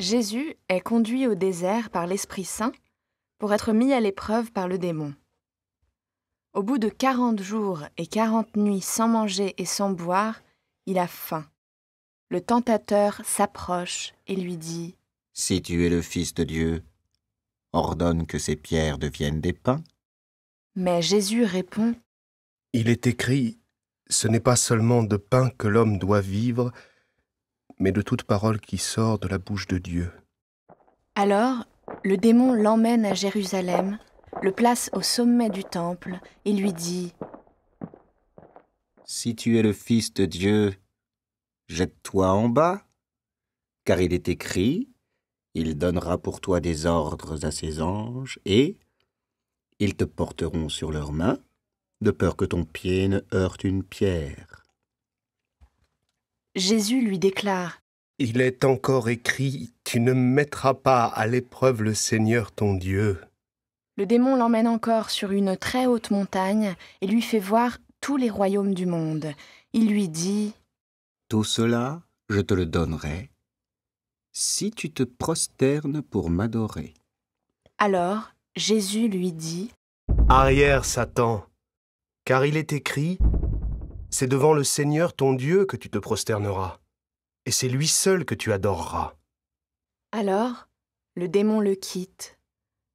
Jésus est conduit au désert par l'Esprit Saint pour être mis à l'épreuve par le démon. Au bout de quarante jours et quarante nuits sans manger et sans boire, il a faim. Le tentateur s'approche et lui dit Si tu es le Fils de Dieu, ordonne que ces pierres deviennent des pains. Mais Jésus répond Il est écrit Ce n'est pas seulement de pain que l'homme doit vivre, mais de toute parole qui sort de la bouche de Dieu. Alors, le démon l'emmène à Jérusalem, le place au sommet du temple et lui dit ⁇ Si tu es le Fils de Dieu, jette-toi en bas, car il est écrit, il donnera pour toi des ordres à ses anges, et ils te porteront sur leurs mains, de peur que ton pied ne heurte une pierre. Jésus lui déclare Il est encore écrit, Tu ne mettras pas à l'épreuve le Seigneur ton Dieu. Le démon l'emmène encore sur une très haute montagne et lui fait voir tous les royaumes du monde. Il lui dit Tout cela, je te le donnerai, si tu te prosternes pour m'adorer. Alors Jésus lui dit Arrière, Satan, car il est écrit c'est devant le Seigneur ton Dieu que tu te prosterneras, et c'est lui seul que tu adoreras. Alors, le démon le quitte,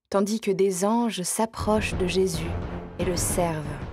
tandis que des anges s'approchent de Jésus et le servent.